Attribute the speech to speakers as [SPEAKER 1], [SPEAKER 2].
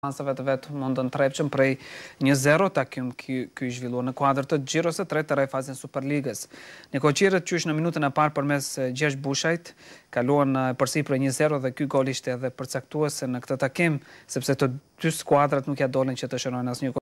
[SPEAKER 1] masave të vetë mundën trepqën prej një zero të akim kjo i zhvillu në kuadrë të gjirës e tre të rej fazin Superligës. Një koqirët që ishë në minutën e parë për mes Gjesh Bushajt, kaluan përsi prej një zero dhe kjo gol ishte edhe përcaktuese në këtë takim, sepse të dy skuadrat nuk ja dolin që të shërojnë asë një koqirët.